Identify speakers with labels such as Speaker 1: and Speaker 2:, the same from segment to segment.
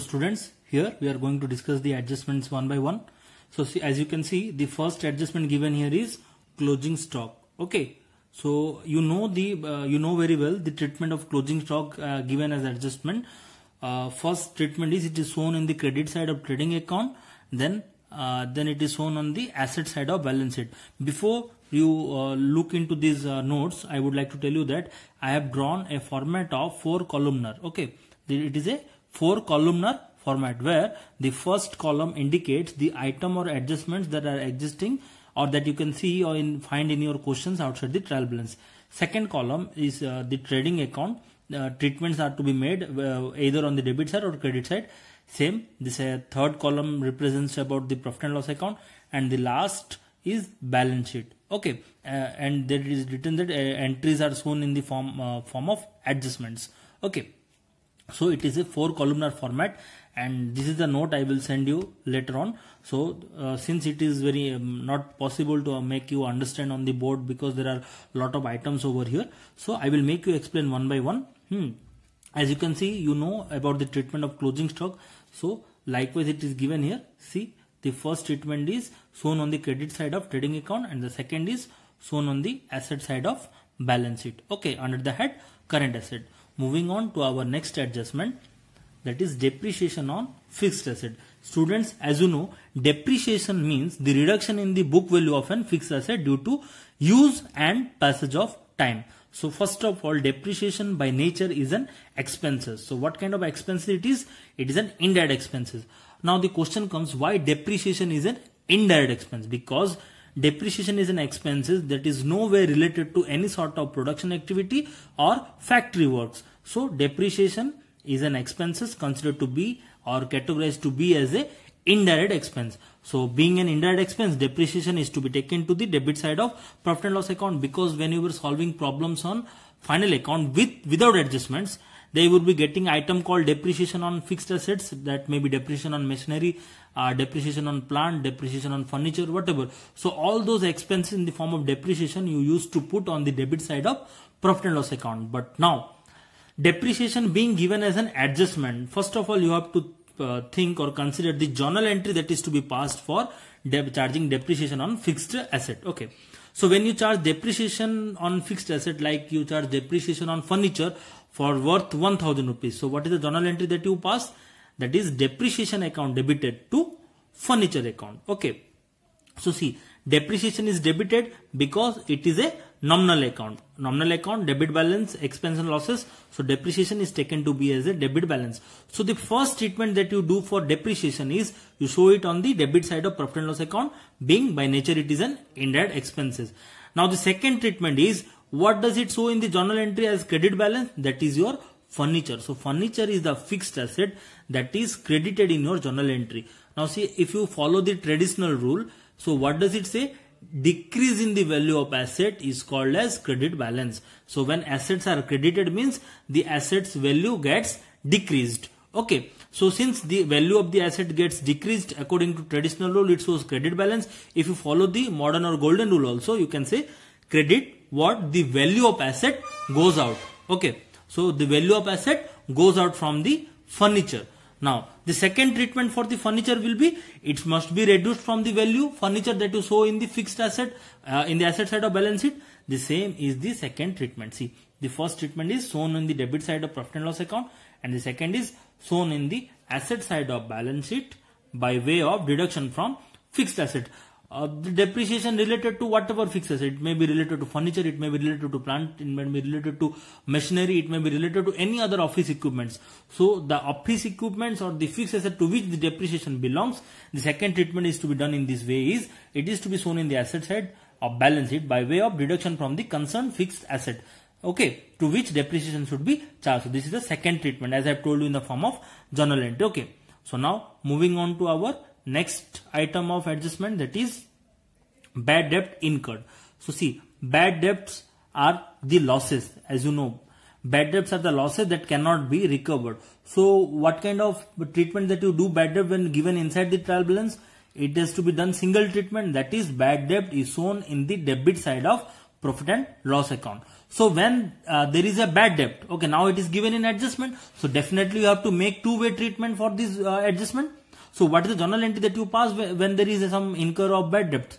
Speaker 1: students, here we are going to discuss the adjustments one by one. So see, as you can see, the first adjustment given here is closing stock. Okay. So you know the uh, you know very well the treatment of closing stock uh, given as adjustment. Uh, first treatment is it is shown in the credit side of trading account. Then uh, then it is shown on the asset side of balance sheet. Before you uh, look into these uh, notes, I would like to tell you that I have drawn a format of four columnar. Okay, it is a four columnar format where the first column indicates the item or adjustments that are existing or that you can see or in, find in your questions outside the trial balance. Second column is uh, the trading account. Uh, treatments are to be made uh, either on the debit side or credit side. Same, this uh, third column represents about the profit and loss account and the last is balance sheet. Okay, uh, and there is written that uh, entries are shown in the form form of adjustments. Okay so it is a four columnar format and this is the note i will send you later on so uh, since it is very um, not possible to uh, make you understand on the board because there are lot of items over here so i will make you explain one by one hmm. as you can see you know about the treatment of closing stock so likewise it is given here see the first treatment is shown on the credit side of trading account and the second is shown on the asset side of balance sheet okay under the head current asset Moving on to our next adjustment that is depreciation on fixed asset. Students, as you know, depreciation means the reduction in the book value of an fixed asset due to use and passage of time. So first of all, depreciation by nature is an expenses. So what kind of expense it is? It is an indirect expenses. Now the question comes why depreciation is an indirect expense because depreciation is an expenses that is nowhere related to any sort of production activity or factory works. So depreciation is an expenses considered to be or categorized to be as a indirect expense. So being an indirect expense, depreciation is to be taken to the debit side of profit and loss account because when you were solving problems on final account with without adjustments, they would be getting item called depreciation on fixed assets that may be depreciation on machinery, uh, depreciation on plant, depreciation on furniture, whatever. So all those expenses in the form of depreciation you used to put on the debit side of profit and loss account. But now depreciation being given as an adjustment first of all you have to uh, think or consider the journal entry that is to be passed for de charging depreciation on fixed asset okay so when you charge depreciation on fixed asset like you charge depreciation on furniture for worth 1000 rupees so what is the journal entry that you pass that is depreciation account debited to furniture account okay so see depreciation is debited because it is a nominal account. Nominal account, debit balance, expense and losses. So depreciation is taken to be as a debit balance. So the first treatment that you do for depreciation is you show it on the debit side of profit and loss account being by nature it is an indirect expenses. Now the second treatment is what does it show in the journal entry as credit balance? That is your furniture. So furniture is the fixed asset that is credited in your journal entry. Now see if you follow the traditional rule. So what does it say? decrease in the value of asset is called as credit balance. So when assets are credited means the assets value gets decreased. Okay. So since the value of the asset gets decreased according to traditional rule, it shows credit balance. If you follow the modern or golden rule also, you can say credit what the value of asset goes out. Okay. So the value of asset goes out from the furniture. Now, the second treatment for the furniture will be it must be reduced from the value furniture that you show in the fixed asset uh, in the asset side of balance sheet. The same is the second treatment. See, the first treatment is shown on the debit side of profit and loss account and the second is shown in the asset side of balance sheet by way of deduction from fixed asset. Uh, the depreciation related to whatever fixes it may be related to furniture it may be related to plant it may be related to machinery it may be related to any other office equipments so the office equipments or the fixed asset to which the depreciation belongs the second treatment is to be done in this way is it is to be shown in the asset side or balance sheet by way of deduction from the concerned fixed asset okay to which depreciation should be charged so this is the second treatment as i have told you in the form of journal entry okay so now moving on to our next item of adjustment that is bad debt incurred. So see, bad debts are the losses as you know. Bad debts are the losses that cannot be recovered. So what kind of treatment that you do bad debt when given inside the trial balance? It has to be done single treatment that is bad debt is shown in the debit side of profit and loss account. So when uh, there is a bad debt, okay, now it is given in adjustment. So definitely you have to make two-way treatment for this uh, adjustment so what is the journal entry that you pass when there is some incur of bad debt?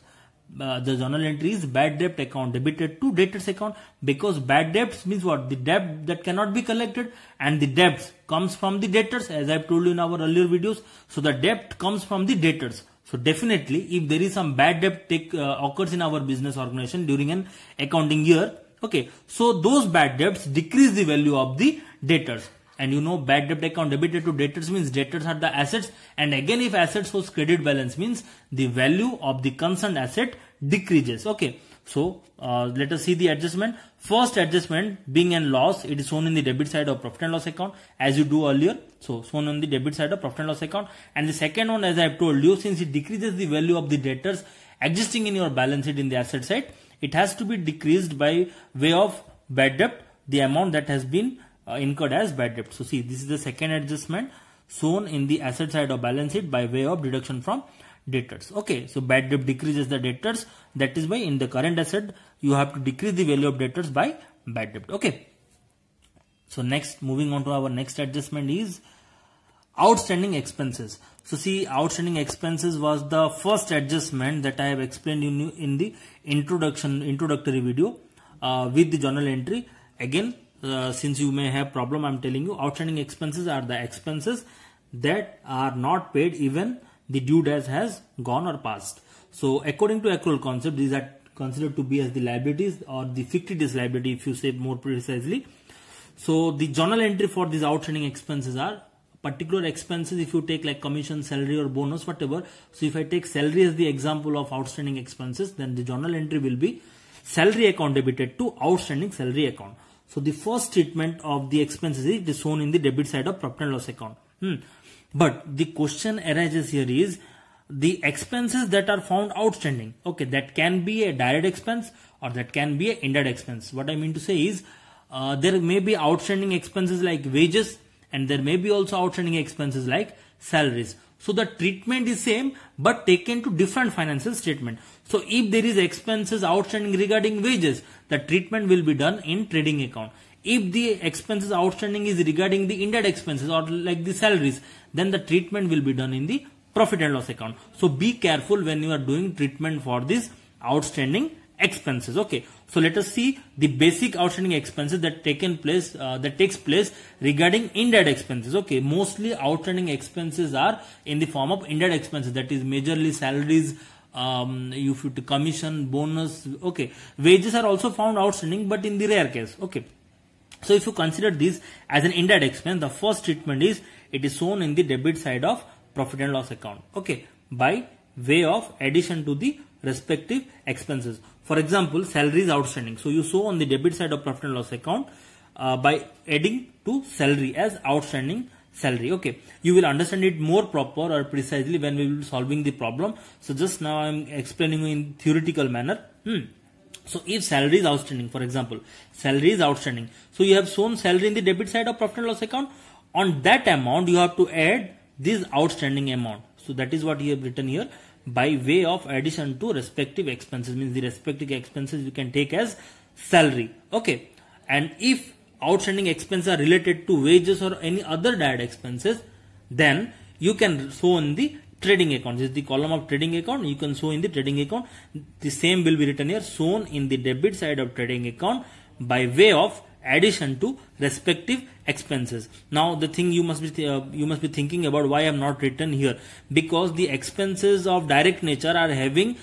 Speaker 1: Uh, the journal entry is bad debt account debited to debtors account because bad debts means what the debt that cannot be collected and the debts comes from the debtors as I've told you in our earlier videos so the debt comes from the debtors so definitely if there is some bad debt take, uh, occurs in our business organization during an accounting year okay so those bad debts decrease the value of the debtors and you know bad debt account debited to debtors means debtors are the assets. And again, if assets shows credit balance means the value of the concerned asset decreases. Okay. So uh, let us see the adjustment. First adjustment being and loss, it is shown in the debit side of profit and loss account as you do earlier. So shown on the debit side of profit and loss account. And the second one, as I have told you, since it decreases the value of the debtors existing in your balance sheet in the asset side, it has to be decreased by way of bad debt, the amount that has been uh, incurred as bad debt. So see, this is the second adjustment shown in the asset side of balance sheet by way of deduction from debtors. Okay, so bad debt decreases the debtors. That is why in the current asset, you have to decrease the value of debtors by bad debt. Okay. So next, moving on to our next adjustment is outstanding expenses. So see, outstanding expenses was the first adjustment that I have explained in, in the introduction, introductory video uh, with the journal entry. Again, uh, since you may have problem i'm telling you outstanding expenses are the expenses that are not paid even the due date has gone or passed so according to accrual concept these are considered to be as the liabilities or the fictitious liability if you say more precisely so the journal entry for these outstanding expenses are particular expenses if you take like commission salary or bonus whatever so if i take salary as the example of outstanding expenses then the journal entry will be salary account debited to outstanding salary account so the first treatment of the expenses is shown in the debit side of profit and loss account. Hmm. But the question arises here is the expenses that are found outstanding. Okay, that can be a direct expense or that can be an indirect expense. What I mean to say is uh, there may be outstanding expenses like wages and there may be also outstanding expenses like salaries. So the treatment is same but taken to different financial statement. So if there is expenses outstanding regarding wages, the treatment will be done in trading account. If the expenses outstanding is regarding the indirect expenses or like the salaries, then the treatment will be done in the profit and loss account. So be careful when you are doing treatment for this outstanding expenses. Okay. So let us see the basic outstanding expenses that taken place uh, that takes place regarding indirect expenses. Okay, mostly outstanding expenses are in the form of indirect expenses that is majorly salaries, um, you to commission, bonus. Okay, wages are also found outstanding, but in the rare case. Okay. So if you consider this as an indirect expense, the first treatment is it is shown in the debit side of profit and loss account. Okay, by way of addition to the respective expenses. For example, salary is outstanding. So you show on the debit side of profit and loss account uh, by adding to salary as outstanding salary. Okay, you will understand it more proper or precisely when we will be solving the problem. So just now I'm explaining in theoretical manner. Hmm. So if salary is outstanding, for example, salary is outstanding. So you have shown salary in the debit side of profit and loss account. On that amount, you have to add this outstanding amount. So that is what you have written here by way of addition to respective expenses means the respective expenses you can take as salary okay and if outstanding expenses are related to wages or any other direct expenses then you can show in the trading account this is the column of trading account you can show in the trading account the same will be written here shown in the debit side of trading account by way of addition to respective expenses now the thing you must be uh, you must be thinking about why i'm not written here because the expenses of direct nature are having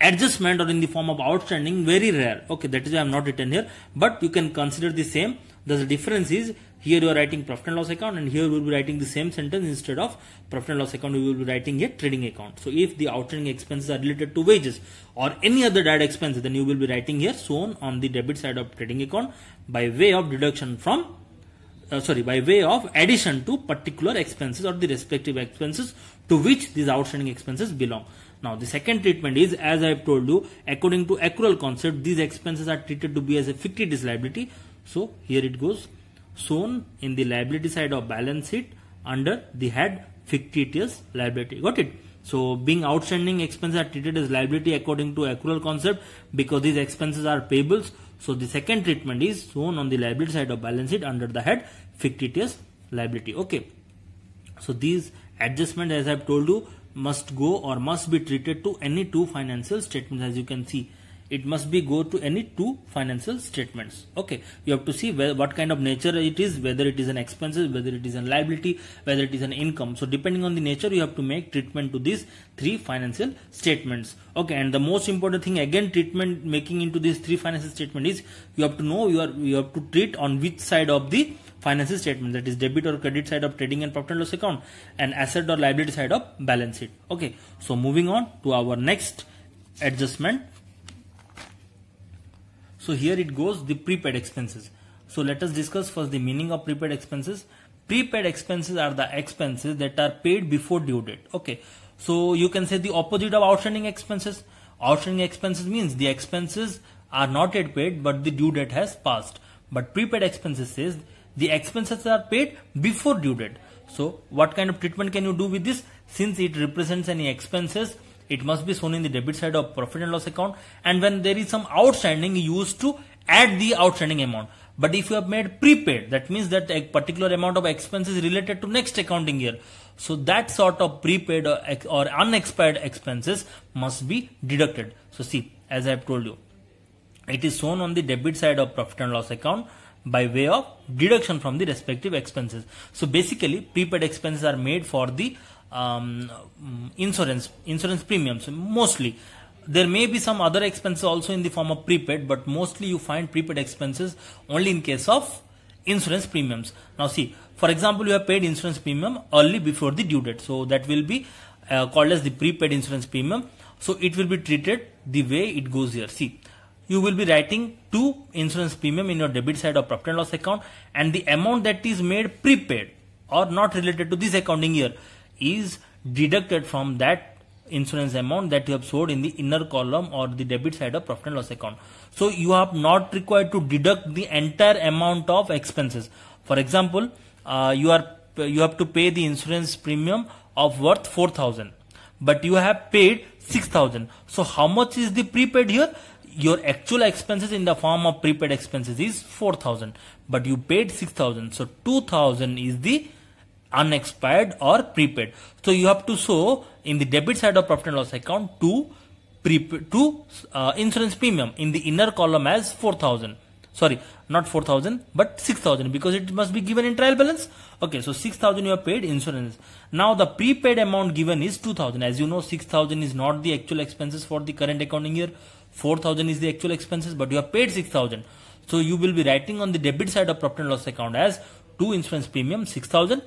Speaker 1: adjustment or in the form of outstanding very rare okay that is why i'm not written here but you can consider the same the difference is here you are writing profit and loss account and here we will be writing the same sentence instead of profit and loss account We will be writing a trading account so if the outstanding expenses are related to wages or any other direct expense then you will be writing here shown on the debit side of trading account by way of deduction from uh, sorry by way of addition to particular expenses or the respective expenses to which these outstanding expenses belong now the second treatment is as i have told you according to accrual concept these expenses are treated to be as a fictitious liability so here it goes shown in the liability side of balance sheet under the head fictitious liability. Got it? So being outstanding expenses are treated as liability according to accrual concept because these expenses are payables. So the second treatment is shown on the liability side of balance sheet under the head fictitious liability. Okay. So these adjustments, as I've told you must go or must be treated to any two financial statements as you can see it must be go to any two financial statements okay you have to see where, what kind of nature it is whether it is an expenses whether it is an liability whether it is an income so depending on the nature you have to make treatment to these three financial statements okay and the most important thing again treatment making into these three financial statement is you have to know you are you have to treat on which side of the financial statement that is debit or credit side of trading and profit and loss account and asset or liability side of balance sheet okay so moving on to our next adjustment so here it goes the prepaid expenses. So let us discuss first the meaning of prepaid expenses. Prepaid expenses are the expenses that are paid before due date. Okay. So you can say the opposite of outstanding expenses. Outstanding expenses means the expenses are not yet paid but the due date has passed. But prepaid expenses says the expenses are paid before due date. So what kind of treatment can you do with this? Since it represents any expenses it must be shown in the debit side of profit and loss account and when there is some outstanding used to add the outstanding amount but if you have made prepaid that means that a particular amount of expense is related to next accounting year so that sort of prepaid or, uh, or unexpired expenses must be deducted so see as i have told you it is shown on the debit side of profit and loss account by way of deduction from the respective expenses so basically prepaid expenses are made for the um, insurance insurance premiums mostly there may be some other expenses also in the form of prepaid but mostly you find prepaid expenses only in case of insurance premiums now see for example you have paid insurance premium early before the due date so that will be uh, called as the prepaid insurance premium so it will be treated the way it goes here see you will be writing two insurance premium in your debit side of profit and loss account and the amount that is made prepaid or not related to this accounting year is deducted from that insurance amount that you have showed in the inner column or the debit side of profit and loss account. So you have not required to deduct the entire amount of expenses. For example, uh, you are you have to pay the insurance premium of worth 4000 but you have paid 6000 so how much is the prepaid here your actual expenses in the form of prepaid expenses is 4000 but you paid 6000 so 2000 is the unexpired or prepaid. So you have to show in the debit side of profit and loss account to prepaid to uh, insurance premium in the inner column as 4000 sorry not 4000 but 6000 because it must be given in trial balance okay so 6000 you have paid insurance now the prepaid amount given is 2000 as you know 6000 is not the actual expenses for the current accounting year 4000 is the actual expenses but you have paid 6000 so you will be writing on the debit side of profit and loss account as 2 insurance premium 6000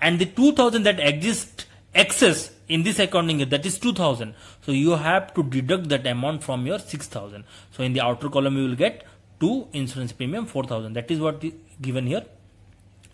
Speaker 1: and the 2000 that exists excess in this accounting year that is 2000 so you have to deduct that amount from your 6000 so in the outer column you will get two insurance premium 4000 that is what is given here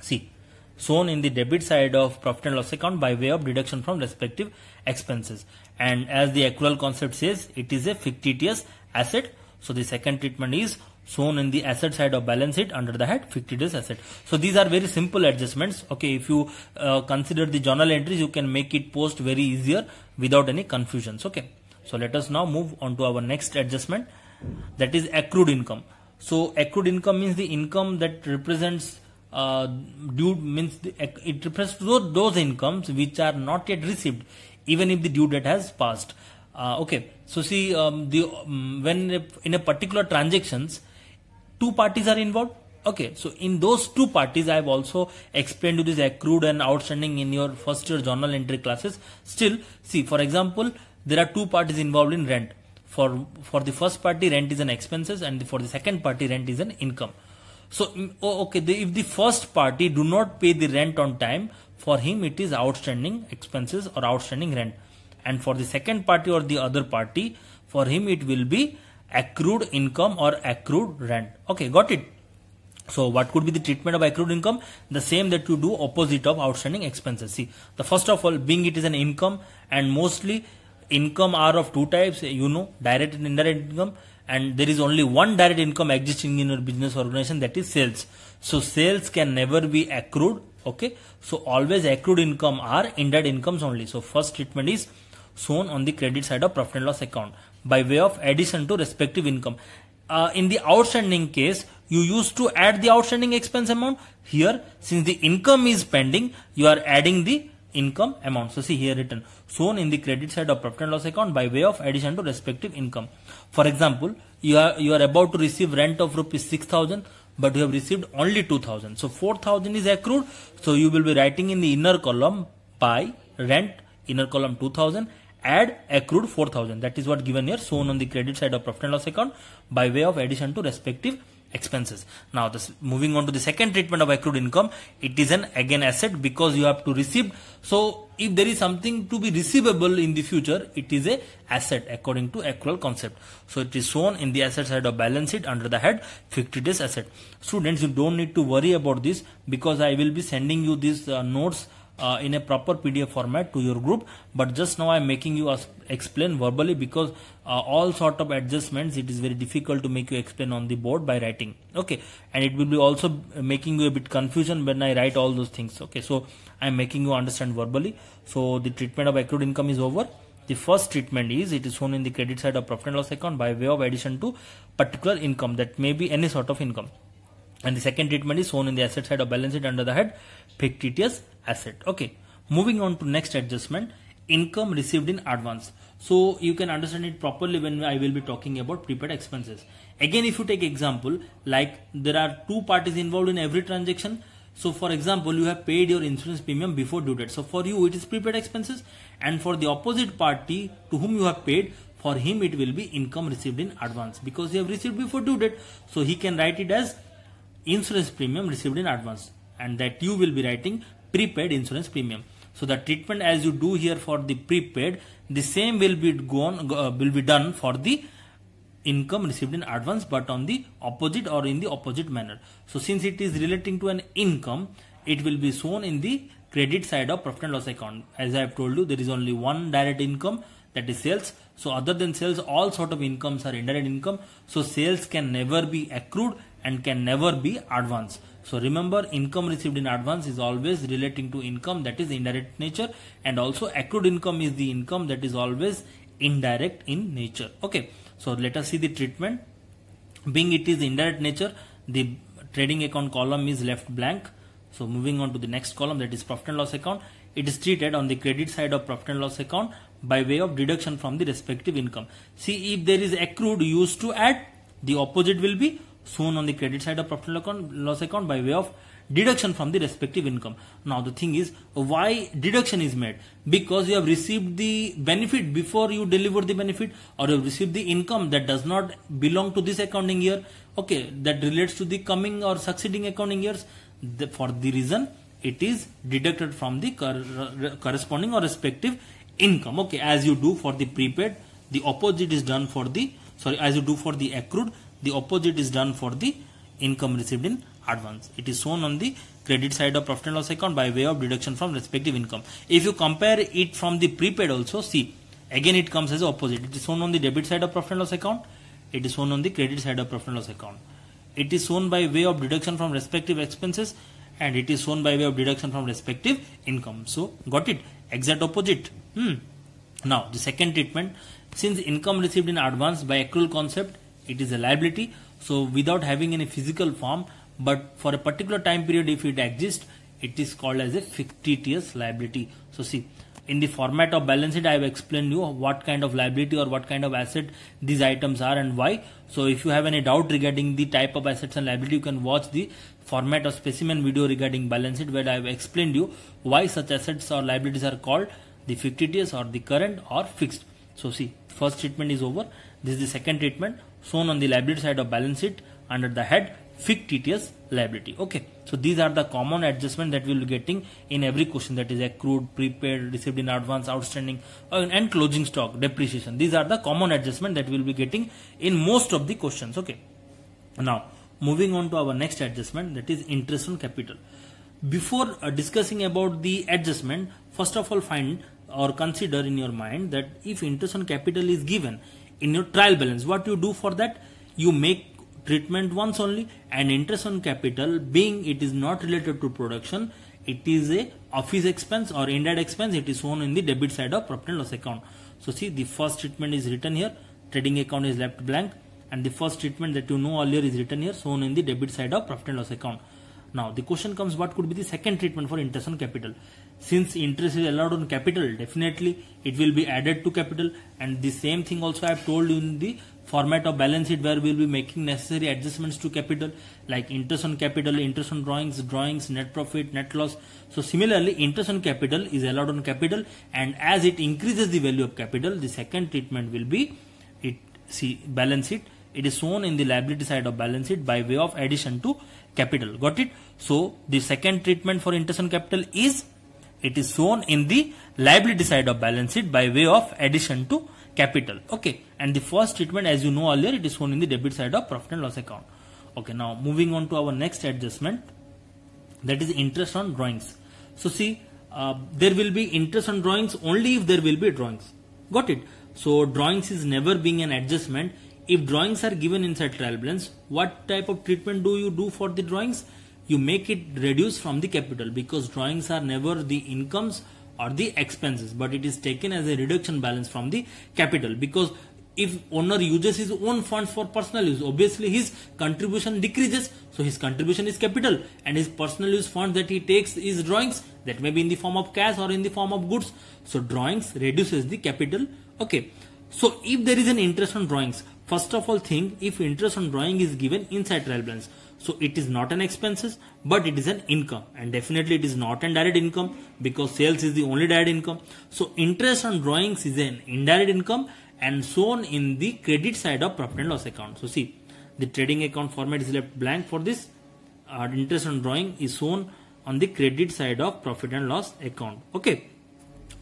Speaker 1: see shown in the debit side of profit and loss account by way of deduction from respective expenses and as the accrual concept says it is a fictitious asset so the second treatment is shown in the asset side of balance sheet under the head fictitious asset so these are very simple adjustments okay if you uh, consider the journal entries you can make it post very easier without any confusions okay so let us now move on to our next adjustment that is accrued income so accrued income means the income that represents uh, due means the, it represents those, those incomes which are not yet received even if the due date has passed uh, okay so see um, the um, when in a particular transactions two parties are involved okay so in those two parties i have also explained to this accrued and outstanding in your first year journal entry classes still see for example there are two parties involved in rent for for the first party rent is an expenses and for the second party rent is an income so mm, okay the, if the first party do not pay the rent on time for him it is outstanding expenses or outstanding rent and for the second party or the other party for him it will be accrued income or accrued rent. Okay, got it. So what could be the treatment of accrued income? The same that you do opposite of outstanding expenses. See, the first of all, being it is an income and mostly income are of two types, you know, direct and indirect income. And there is only one direct income existing in your business organization that is sales. So sales can never be accrued. Okay. So always accrued income are indirect incomes only. So first treatment is shown on the credit side of profit and loss account by way of addition to respective income. Uh, in the outstanding case, you used to add the outstanding expense amount. Here, since the income is pending, you are adding the income amount. So see here written shown in the credit side of profit and loss account by way of addition to respective income. For example, you are you are about to receive rent of rupees six thousand, but you have received only two thousand. So four thousand is accrued. So you will be writing in the inner column by rent inner column two thousand add accrued 4000 that is what given here shown on the credit side of profit and loss account by way of addition to respective expenses now this moving on to the second treatment of accrued income it is an again asset because you have to receive so if there is something to be receivable in the future it is a asset according to accrual concept so it is shown in the asset side of balance sheet under the head fictitious asset students you don't need to worry about this because i will be sending you these uh, notes uh, in a proper PDF format to your group. But just now I'm making you explain verbally because uh, all sort of adjustments, it is very difficult to make you explain on the board by writing. Okay. And it will be also making you a bit confusion when I write all those things. Okay. So I'm making you understand verbally. So the treatment of accrued income is over. The first treatment is it is shown in the credit side of profit and loss account by way of addition to particular income that may be any sort of income and the second treatment is shown in the asset side of balance sheet under the head fictitious asset okay moving on to next adjustment income received in advance so you can understand it properly when i will be talking about prepaid expenses again if you take example like there are two parties involved in every transaction so for example you have paid your insurance premium before due date so for you it is prepaid expenses and for the opposite party to whom you have paid for him it will be income received in advance because you have received before due date so he can write it as insurance premium received in advance and that you will be writing prepaid insurance premium. So the treatment as you do here for the prepaid, the same will be gone uh, will be done for the income received in advance, but on the opposite or in the opposite manner. So since it is relating to an income, it will be shown in the credit side of profit and loss account. As I have told you, there is only one direct income that is sales. So other than sales, all sort of incomes are indirect income. So sales can never be accrued and can never be advance. So remember income received in advance is always relating to income that is indirect nature and also accrued income is the income that is always indirect in nature. Okay. So let us see the treatment. Being it is indirect nature, the trading account column is left blank. So moving on to the next column that is profit and loss account. It is treated on the credit side of profit and loss account by way of deduction from the respective income. See if there is accrued used to add, the opposite will be shown on the credit side of profit and loss account by way of deduction from the respective income. Now the thing is why deduction is made because you have received the benefit before you deliver the benefit or you have received the income that does not belong to this accounting year okay that relates to the coming or succeeding accounting years the, for the reason it is deducted from the cor corresponding or respective income okay as you do for the prepaid the opposite is done for the sorry as you do for the accrued the opposite is done for the income received in advance it is shown on the credit side of profit and loss account by way of deduction from respective income if you compare it from the prepaid also see again it comes as opposite it is shown on the debit side of profit and loss account it is shown on the credit side of profit and loss account it is shown by way of deduction from respective expenses and it is shown by way of deduction from respective income so got it exact opposite hmm. now the second treatment since income received in advance by accrual concept it is a liability so without having any physical form but for a particular time period if it exists it is called as a fictitious liability so see in the format of balance sheet i have explained you what kind of liability or what kind of asset these items are and why so if you have any doubt regarding the type of assets and liability you can watch the format of specimen video regarding balance sheet where i have explained you why such assets or liabilities are called the fictitious or the current or fixed so see first treatment is over this is the second treatment shown on the liability side of balance sheet under the head fictitious TTS liability. Okay, so these are the common adjustment that we will be getting in every question that is accrued, prepaid, received in advance, outstanding, uh, and closing stock, depreciation. These are the common adjustment that we will be getting in most of the questions. Okay, now moving on to our next adjustment that is interest on capital. Before uh, discussing about the adjustment, first of all, find or consider in your mind that if interest on capital is given, in your trial balance what you do for that you make treatment once only and interest on capital being it is not related to production it is a office expense or indirect expense it is shown in the debit side of profit and loss account so see the first treatment is written here trading account is left blank and the first treatment that you know earlier is written here shown in the debit side of profit and loss account now the question comes what could be the second treatment for interest on capital since interest is allowed on capital definitely it will be added to capital and the same thing also I have told you in the format of balance sheet where we will be making necessary adjustments to capital like interest on capital, interest on drawings, drawings, net profit, net loss. So similarly interest on capital is allowed on capital and as it increases the value of capital the second treatment will be it see balance sheet it is shown in the liability side of balance sheet by way of addition to capital got it so the second treatment for interest on capital is it is shown in the liability side of balance sheet by way of addition to capital. Okay. And the first treatment, as you know earlier, it is shown in the debit side of profit and loss account. Okay. Now moving on to our next adjustment that is interest on drawings. So see, uh, there will be interest on drawings only if there will be drawings. Got it? So drawings is never being an adjustment. If drawings are given inside trial balance, what type of treatment do you do for the drawings? you make it reduce from the capital because drawings are never the incomes or the expenses but it is taken as a reduction balance from the capital because if owner uses his own funds for personal use obviously his contribution decreases so his contribution is capital and his personal use funds that he takes is drawings that may be in the form of cash or in the form of goods so drawings reduces the capital okay so if there is an interest on drawings First of all think if interest on drawing is given inside trial balance. So it is not an expenses but it is an income and definitely it is not an direct income because sales is the only direct income. So interest on drawings is an indirect income and shown in the credit side of profit and loss account. So see the trading account format is left blank for this uh, interest on drawing is shown on the credit side of profit and loss account. Okay.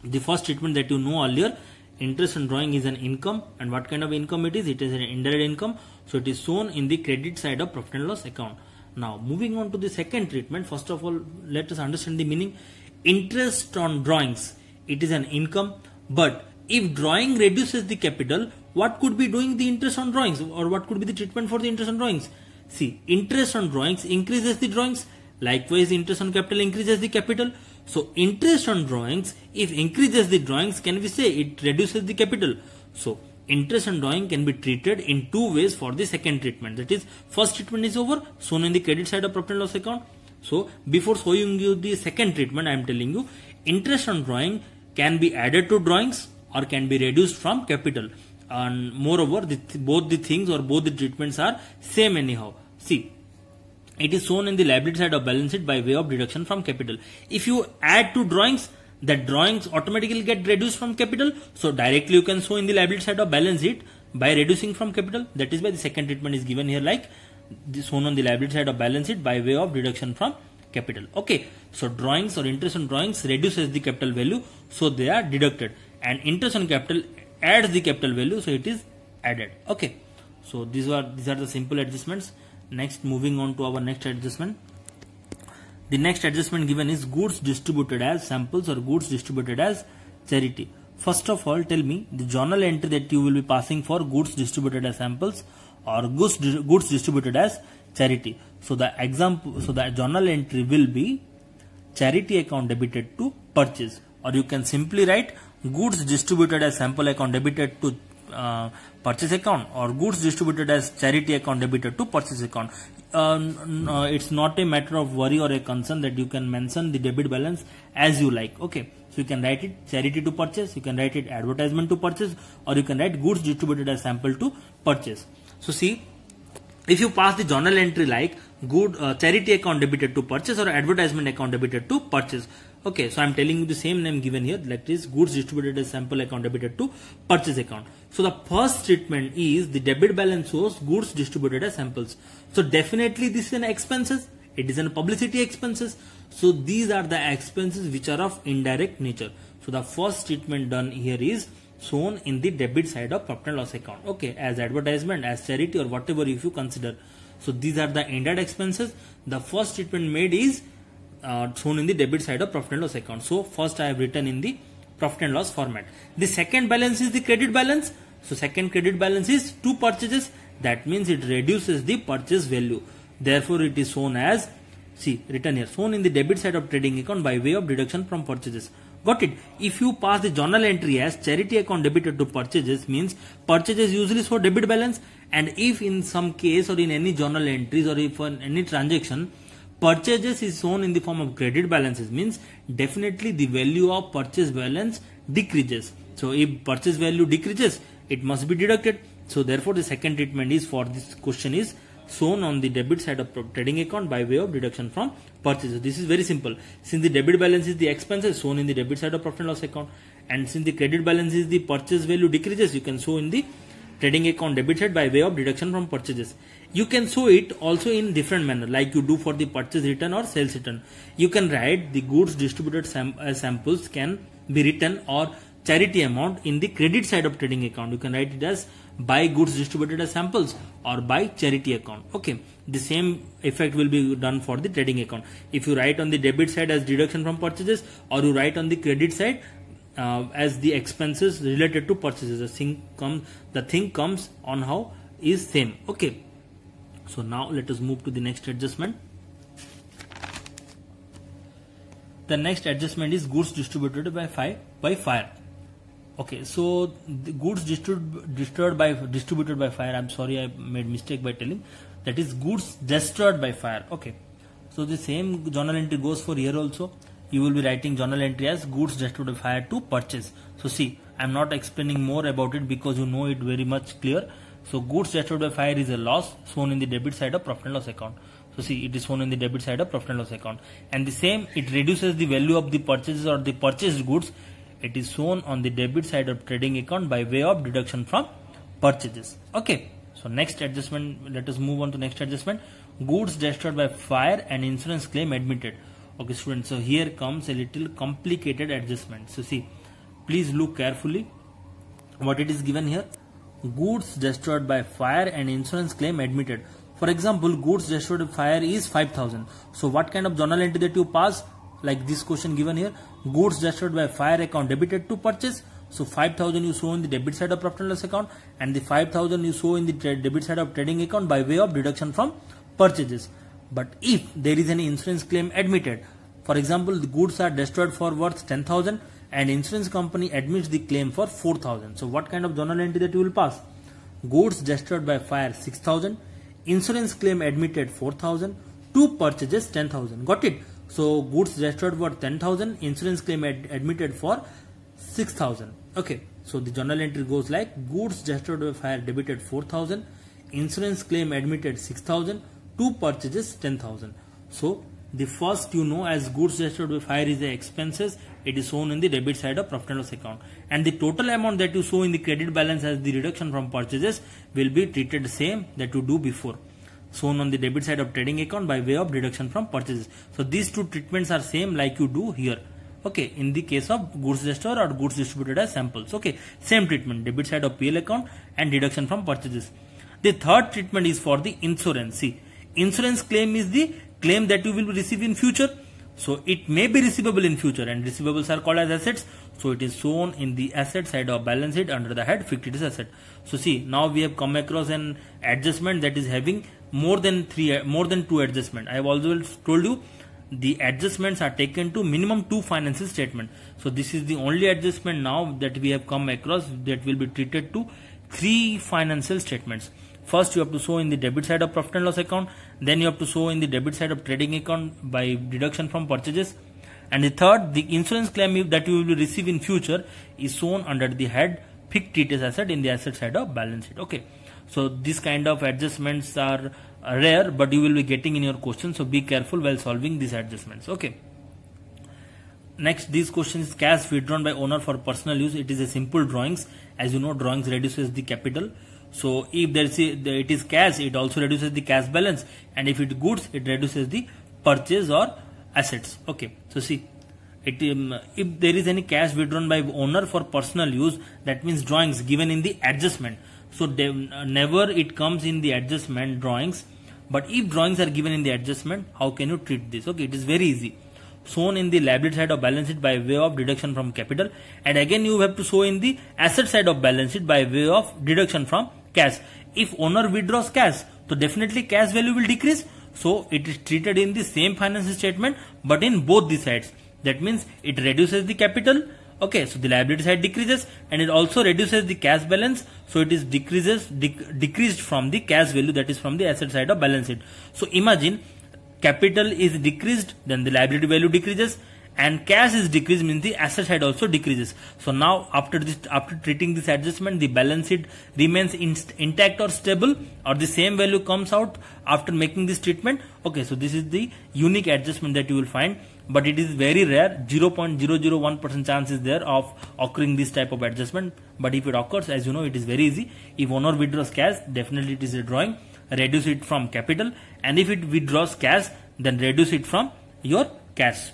Speaker 1: The first statement that you know earlier interest on drawing is an income and what kind of income it is it is an indirect income so it is shown in the credit side of profit and loss account now moving on to the second treatment first of all let us understand the meaning interest on drawings it is an income but if drawing reduces the capital what could be doing the interest on drawings or what could be the treatment for the interest on drawings see interest on drawings increases the drawings likewise interest on capital increases the capital so interest on drawings, if increases the drawings, can we say it reduces the capital? So interest on drawing can be treated in two ways for the second treatment. That is, first treatment is over, shown in the credit side of profit and loss account. So before showing you the second treatment, I am telling you, interest on drawing can be added to drawings or can be reduced from capital. And moreover, the th both the things or both the treatments are same anyhow. See, it is shown in the liability side of balance sheet by way of deduction from capital. If you add two drawings, that drawings automatically get reduced from capital. So directly you can show in the liability side of balance sheet by reducing from capital. That is why the second treatment is given here like shown on the liability side of balance sheet by way of deduction from capital. Okay. So drawings or interest on drawings reduces the capital value. So they are deducted and interest on capital adds the capital value. So it is added. Okay. So these are, these are the simple adjustments next moving on to our next adjustment the next adjustment given is goods distributed as samples or goods distributed as charity first of all tell me the journal entry that you will be passing for goods distributed as samples or goods goods distributed as charity so the example so the journal entry will be charity account debited to purchase or you can simply write goods distributed as sample account debited to uh, purchase account or goods distributed as charity account debited to purchase account. Uh, uh, it's not a matter of worry or a concern that you can mention the debit balance as you like. Okay. So you can write it charity to purchase, you can write it advertisement to purchase, or you can write goods distributed as sample to purchase. So see, if you pass the journal entry like good uh, charity account debited to purchase or advertisement account debited to purchase, Okay, so I'm telling you the same name given here that is goods distributed as sample account debited to purchase account. So the first statement is the debit balance was goods distributed as samples. So definitely this is an expenses. It is an publicity expenses. So these are the expenses which are of indirect nature. So the first statement done here is shown in the debit side of profit and loss account. Okay, as advertisement, as charity or whatever if you consider. So these are the indirect expenses. The first statement made is uh, shown in the debit side of profit and loss account. So first I have written in the profit and loss format. The second balance is the credit balance. So second credit balance is two purchases. That means it reduces the purchase value. Therefore it is shown as, see written here, shown in the debit side of trading account by way of deduction from purchases. Got it? If you pass the journal entry as charity account debited to purchases means purchases usually show debit balance and if in some case or in any journal entries or if any transaction purchases is shown in the form of credit balances means definitely the value of purchase balance decreases so if purchase value decreases it must be deducted so therefore the second treatment is for this question is shown on the debit side of trading account by way of deduction from purchases this is very simple since the debit balance is the expenses shown in the debit side of profit and loss account and since the credit balance is the purchase value decreases you can show in the trading account debit side by way of deduction from purchases. You can show it also in different manner like you do for the purchase return or sales return. You can write the goods distributed sam uh, samples can be written or charity amount in the credit side of trading account. You can write it as buy goods distributed as samples or buy charity account. Okay, the same effect will be done for the trading account. If you write on the debit side as deduction from purchases or you write on the credit side uh, as the expenses related to purchases the thing comes the thing comes on how is same okay so now let us move to the next adjustment the next adjustment is goods distributed by fire by fire okay so the goods distrib distributed by distributed by fire i'm sorry i made mistake by telling that is goods destroyed by fire okay so the same journal entry goes for here also you will be writing journal entry as goods justified to purchase. So see, I'm not explaining more about it because you know it very much clear. So goods justified is a loss shown in the debit side of profit and loss account. So see, it is shown in the debit side of profit and loss account. And the same, it reduces the value of the purchases or the purchased goods. It is shown on the debit side of trading account by way of deduction from purchases. Okay. So next adjustment, let us move on to next adjustment. Goods destroyed by fire and insurance claim admitted okay students so here comes a little complicated adjustment so see please look carefully what it is given here goods destroyed by fire and insurance claim admitted for example goods destroyed by fire is 5000 so what kind of journal entry that you pass like this question given here goods destroyed by fire account debited to purchase so 5000 you show in the debit side of profit and loss account and the 5000 you show in the debit side of trading account by way of deduction from purchases but if there is an insurance claim admitted, for example, the goods are destroyed for worth 10,000 and insurance company admits the claim for 4,000. So what kind of journal entry that you will pass? Goods destroyed by fire 6,000, insurance claim admitted 4,000, two purchases 10,000. Got it? So goods destroyed for 10,000, insurance claim ad admitted for 6,000. Okay. So the journal entry goes like goods destroyed by fire debited 4,000, insurance claim admitted 6,000, two purchases 10,000. So the first you know as goods registered with fire is the expenses. It is shown in the debit side of profit and loss account. And the total amount that you show in the credit balance as the reduction from purchases will be treated same that you do before. Shown on the debit side of trading account by way of reduction from purchases. So these two treatments are same like you do here okay in the case of goods registered or goods distributed as samples okay same treatment debit side of pl account and deduction from purchases the third treatment is for the insurance see insurance claim is the claim that you will receive in future so it may be receivable in future and receivables are called as assets so it is shown in the asset side of balance sheet under the head fixed asset so see now we have come across an adjustment that is having more than three more than two adjustment i have also told you the adjustments are taken to minimum two financial statement so this is the only adjustment now that we have come across that will be treated to three financial statements first you have to show in the debit side of profit and loss account then you have to show in the debit side of trading account by deduction from purchases and the third the insurance claim that you will receive in future is shown under the head fixed asset in the asset side of balance sheet okay so this kind of adjustments are rare but you will be getting in your question so be careful while solving these adjustments okay next these questions cash withdrawn by owner for personal use it is a simple drawings as you know drawings reduces the capital so if there is a, it is cash, it also reduces the cash balance, and if it goods, it reduces the purchase or assets. Okay, so see, it, um, if there is any cash withdrawn by owner for personal use, that means drawings given in the adjustment. So they, uh, never it comes in the adjustment drawings, but if drawings are given in the adjustment, how can you treat this? Okay, it is very easy shown in the liability side of balance sheet by way of deduction from capital and again you have to show in the asset side of balance sheet by way of deduction from cash. If owner withdraws cash, so definitely cash value will decrease. So it is treated in the same financial statement, but in both the sides. That means it reduces the capital. Okay, so the liability side decreases and it also reduces the cash balance. So it is decreases dec decreased from the cash value that is from the asset side of balance sheet. So imagine capital is decreased, then the liability value decreases and cash is decreased means the asset side also decreases so now after this after treating this adjustment the balance sheet remains in, intact or stable or the same value comes out after making this treatment okay so this is the unique adjustment that you will find but it is very rare 0.001% chance is there of occurring this type of adjustment but if it occurs as you know it is very easy if owner withdraws cash definitely it is a drawing reduce it from capital and if it withdraws cash then reduce it from your cash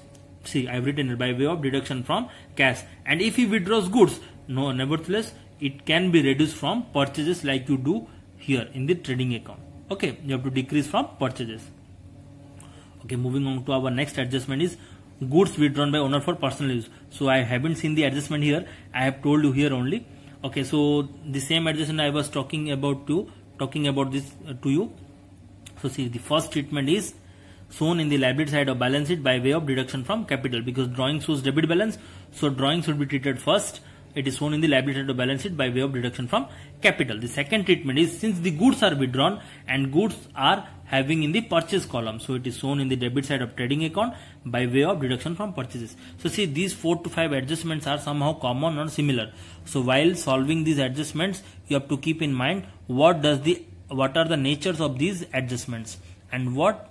Speaker 1: See, I have written it by way of deduction from cash. And if he withdraws goods, no, nevertheless, it can be reduced from purchases like you do here in the trading account. Okay, you have to decrease from purchases. Okay, moving on to our next adjustment is goods withdrawn by owner for personal use. So I haven't seen the adjustment here. I have told you here only. Okay, so the same adjustment I was talking about to talking about this uh, to you. So see, the first treatment is shown in the liability side of balance sheet by way of deduction from capital because drawing shows debit balance so drawing should be treated first it is shown in the liability side of balance sheet by way of deduction from capital the second treatment is since the goods are withdrawn and goods are having in the purchase column so it is shown in the debit side of trading account by way of deduction from purchases so see these four to five adjustments are somehow common or similar so while solving these adjustments you have to keep in mind what does the what are the natures of these adjustments and what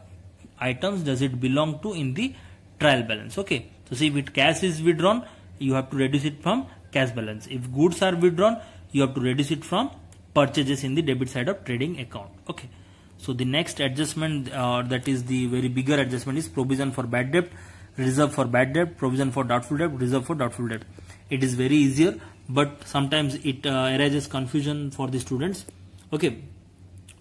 Speaker 1: items does it belong to in the trial balance okay so see if cash is withdrawn you have to reduce it from cash balance if goods are withdrawn you have to reduce it from purchases in the debit side of trading account okay so the next adjustment uh, that is the very bigger adjustment is provision for bad debt reserve for bad debt provision for doubtful debt reserve for doubtful debt it is very easier but sometimes it uh, arises confusion for the students okay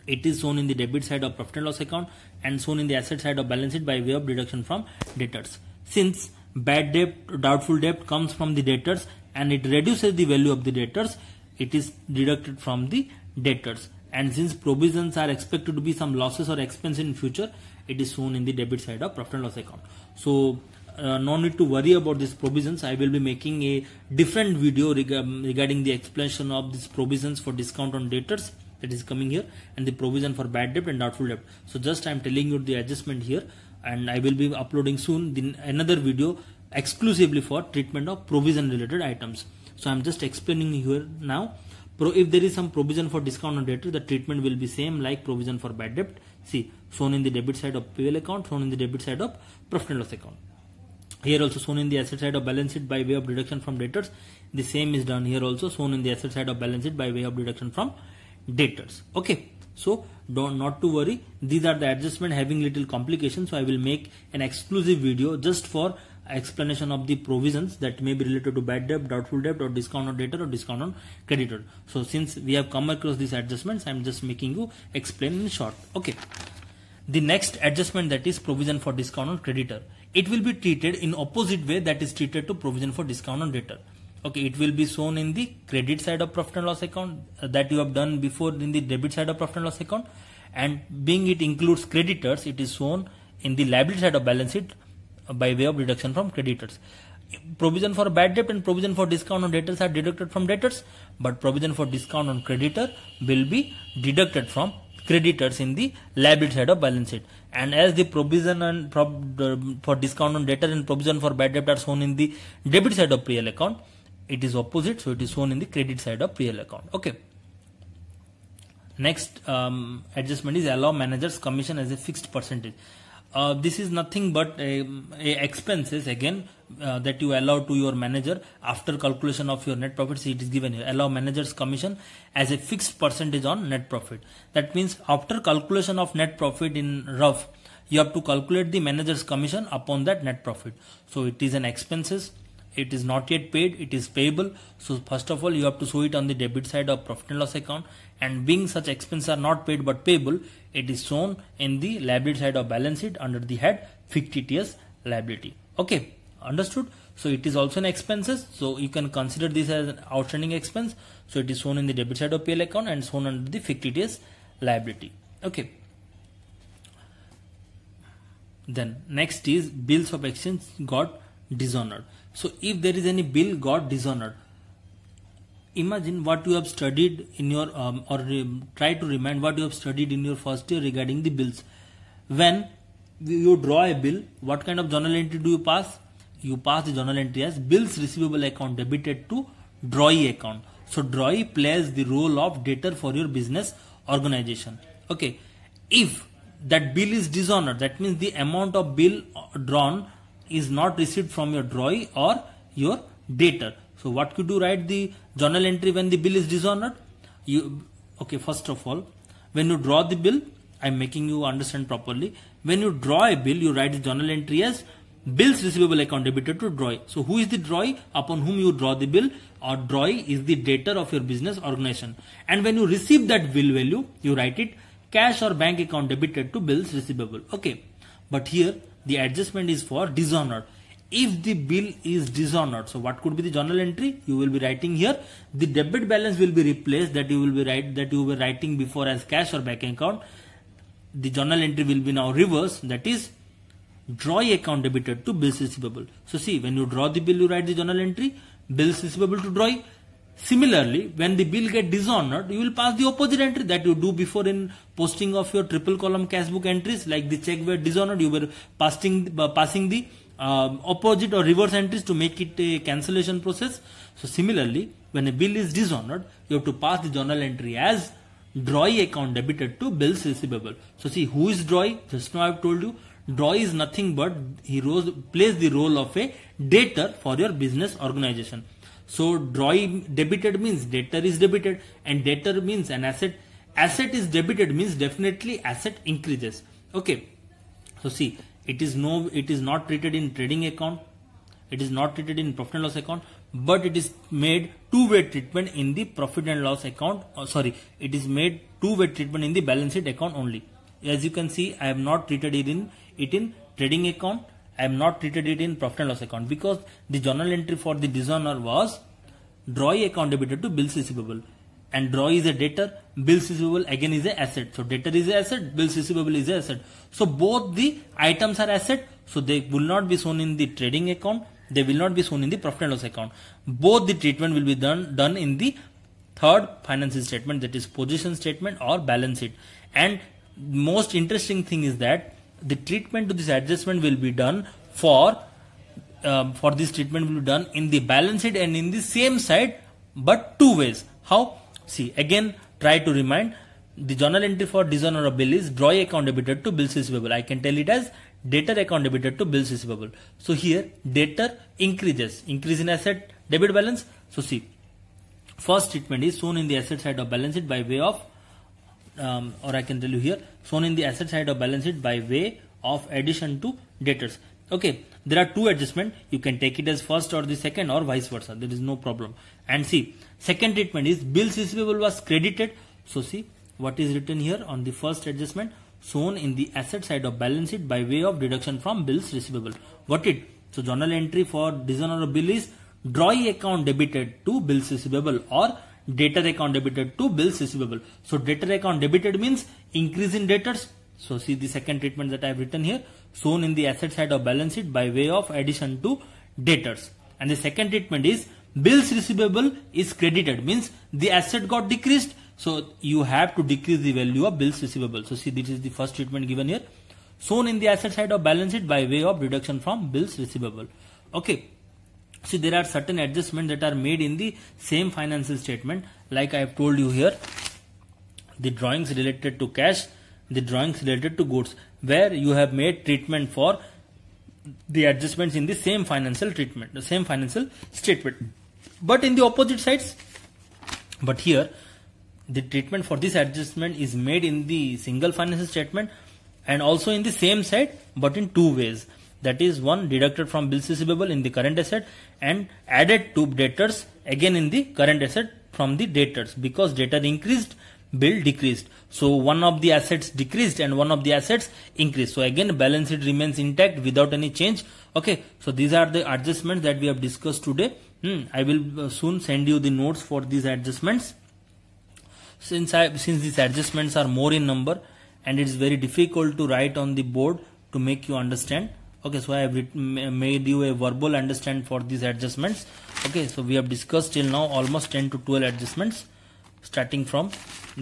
Speaker 1: it is shown in the debit side of profit and loss account and shown in the asset side of balance sheet by way of deduction from debtors. Since bad debt, doubtful debt comes from the debtors and it reduces the value of the debtors, it is deducted from the debtors. And since provisions are expected to be some losses or expense in future, it is shown in the debit side of profit and loss account. So uh, no need to worry about these provisions. I will be making a different video reg regarding the explanation of these provisions for discount on debtors that is coming here and the provision for bad debt and doubtful debt so just i'm telling you the adjustment here and i will be uploading soon the, another video exclusively for treatment of provision related items so i'm just explaining here now Pro, if there is some provision for discount on debtor the treatment will be same like provision for bad debt see shown in the debit side of payable account shown in the debit side of profit and loss account here also shown in the asset side of balance sheet by way of deduction from debtors the same is done here also shown in the asset side of balance sheet by way of deduction from debtors okay so don't not to worry these are the adjustment having little complication so i will make an exclusive video just for explanation of the provisions that may be related to bad debt doubtful debt or discount on debtor or discount on creditor so since we have come across these adjustments i'm just making you explain in short okay the next adjustment that is provision for discount on creditor it will be treated in opposite way that is treated to provision for discount on debtor okay it will be shown in the credit side of profit and loss account uh, that you have done before in the debit side of profit and loss account and being it includes creditors it is shown in the liability side of balance sheet uh, by way of deduction from creditors provision for bad debt and provision for discount on debtors are deducted from debtors but provision for discount on creditor will be deducted from creditors in the liability side of balance sheet and as the provision and uh, for discount on debtor and provision for bad debt are shown in the debit side of PL account it is opposite so it is shown in the credit side of PL account okay next um, adjustment is allow managers commission as a fixed percentage uh, this is nothing but a, a expenses again uh, that you allow to your manager after calculation of your net profit it is given here allow managers commission as a fixed percentage on net profit that means after calculation of net profit in rough you have to calculate the manager's commission upon that net profit so it is an expenses it is not yet paid it is payable so first of all you have to show it on the debit side of profit and loss account and being such expenses are not paid but payable it is shown in the liability side of balance sheet under the head fictitious liability okay understood so it is also an expenses so you can consider this as an outstanding expense so it is shown in the debit side of P/L account and shown under the fictitious liability okay then next is bills of exchange got dishonored so if there is any bill got dishonored, imagine what you have studied in your um, or um, try to remind what you have studied in your first year regarding the bills. When you draw a bill, what kind of journal entry do you pass? You pass the journal entry as bills receivable account debited to drawee account. So drawee plays the role of debtor for your business organization. Okay, if that bill is dishonored, that means the amount of bill drawn is not received from your drawee or your debtor. So what could you write the journal entry when the bill is dishonored? You okay? First of all, when you draw the bill, I'm making you understand properly. When you draw a bill, you write the journal entry as bills receivable account debited to drawee. So who is the drawee upon whom you draw the bill or drawee is the debtor of your business organization. And when you receive that bill value, you write it cash or bank account debited to bills receivable. Okay. But here the adjustment is for dishonored if the bill is dishonored so what could be the journal entry you will be writing here the debit balance will be replaced that you will be right that you were writing before as cash or bank account the journal entry will be now reverse. that is draw account debited to bills receivable so see when you draw the bill you write the journal entry bills receivable to draw Similarly, when the bill get dishonored, you will pass the opposite entry that you do before in posting of your triple column cash book entries like the check were dishonored, you were passing, uh, passing the uh, opposite or reverse entries to make it a cancellation process. So similarly, when a bill is dishonored, you have to pass the journal entry as draw account debited to bills receivable. So see who is draw? Just now I have told you. draw is nothing but he rose, plays the role of a debtor for your business organization. So draw debited means debtor is debited and debtor means an asset. Asset is debited means definitely asset increases. Okay. So see, it is no, it is not treated in trading account. It is not treated in profit and loss account, but it is made two-way treatment in the profit and loss account. Oh, sorry, it is made two-way treatment in the balance sheet account only. As you can see, I have not treated it in it in trading account I am not treated it in profit and loss account because the journal entry for the dishonor was drawee account debited to bills receivable and draw is a debtor bills receivable again is a asset so debtor is a asset bills receivable is a asset so both the items are asset so they will not be shown in the trading account they will not be shown in the profit and loss account both the treatment will be done done in the third financial statement that is position statement or balance sheet and most interesting thing is that the treatment to this adjustment will be done for uh, for this treatment will be done in the balance sheet and in the same side but two ways how see again try to remind the journal entry for dishonorable is draw account debited to bills receivable i can tell it as debtor account debited to bills receivable so here debtor increases increase in asset debit balance so see first treatment is shown in the asset side of balance sheet by way of um, or i can tell you here shown in the asset side of balance sheet by way of addition to debtors. Okay, there are two adjustment. You can take it as first or the second or vice versa. There is no problem. And see, second treatment is bills receivable was credited. So see what is written here on the first adjustment shown in the asset side of balance sheet by way of deduction from bills receivable. What it? So journal entry for dishonorable bill is drawee account debited to bills receivable or debtor account debited to bills receivable. So debtor account debited means increase in debtors. So see the second treatment that I have written here shown in the asset side of balance sheet by way of addition to debtors. And the second treatment is bills receivable is credited means the asset got decreased. So you have to decrease the value of bills receivable. So see this is the first treatment given here shown in the asset side of balance sheet by way of reduction from bills receivable. Okay. See, there are certain adjustments that are made in the same financial statement, like I have told you here. The drawings related to cash, the drawings related to goods, where you have made treatment for the adjustments in the same financial treatment, the same financial statement. But in the opposite sides, but here the treatment for this adjustment is made in the single financial statement and also in the same side, but in two ways that is one deducted from bills receivable in the current asset and added to debtors again in the current asset from the debtors because debtor increased bill decreased so one of the assets decreased and one of the assets increased so again balance sheet remains intact without any change okay so these are the adjustments that we have discussed today hmm, i will uh, soon send you the notes for these adjustments since i since these adjustments are more in number and it's very difficult to write on the board to make you understand okay so i have made you a verbal understand for these adjustments okay so we have discussed till now almost 10 to 12 adjustments starting from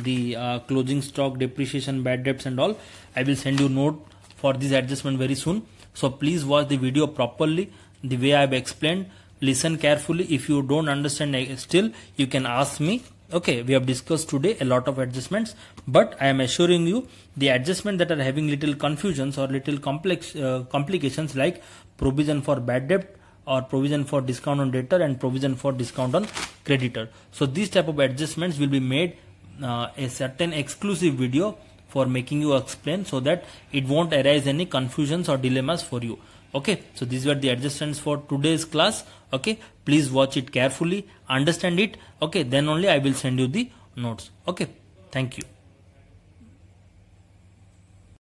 Speaker 1: the uh, closing stock depreciation bad debts and all i will send you note for this adjustment very soon so please watch the video properly the way i have explained listen carefully if you don't understand eh, still you can ask me okay we have discussed today a lot of adjustments but i am assuring you the adjustment that are having little confusions or little complex uh, complications like provision for bad debt or provision for discount on debtor and provision for discount on creditor so these type of adjustments will be made uh, a certain exclusive video for making you explain so that it won't arise any confusions or dilemmas for you okay so these were the adjustments for today's class okay please watch it carefully understand it okay then only i will send you the notes okay thank you